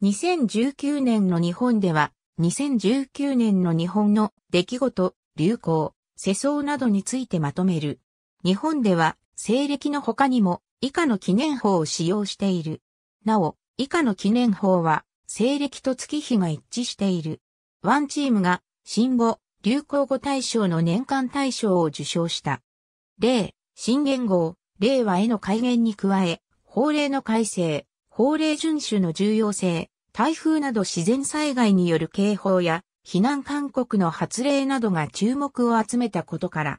2019年の日本では、2019年の日本の出来事、流行、世相などについてまとめる。日本では、西暦の他にも、以下の記念法を使用している。なお、以下の記念法は、西暦と月日が一致している。ワンチームが、新語、流行語大賞の年間大賞を受賞した。例、新元号、令和への改元に加え、法令の改正、法令遵守の重要性、台風など自然災害による警報や避難勧告の発令などが注目を集めたことから、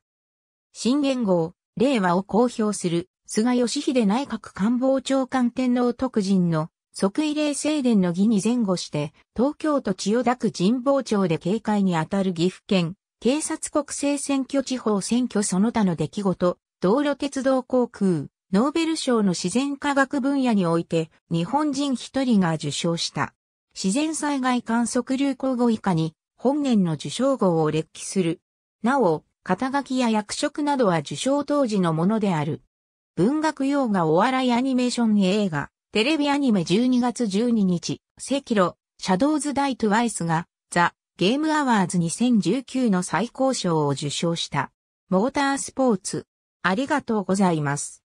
新元号、令和を公表する菅義偉内閣官房長官天皇特人の即位令正殿の儀に前後して、東京都千代田区神保町で警戒にあたる岐阜県、警察国政選挙地方選挙その他の出来事、道路鉄道航空、ノーベル賞の自然科学分野において日本人一人が受賞した。自然災害観測流行語以下に本年の受賞号を列記する。なお、肩書きや役職などは受賞当時のものである。文学用画お笑いアニメーション映画、テレビアニメ12月12日、セキロ、シャドウズ・ダイ・トゥ・ワイスが、ザ・ゲーム・アワーズ2019の最高賞を受賞した。モータースポーツ。ありがとうございます。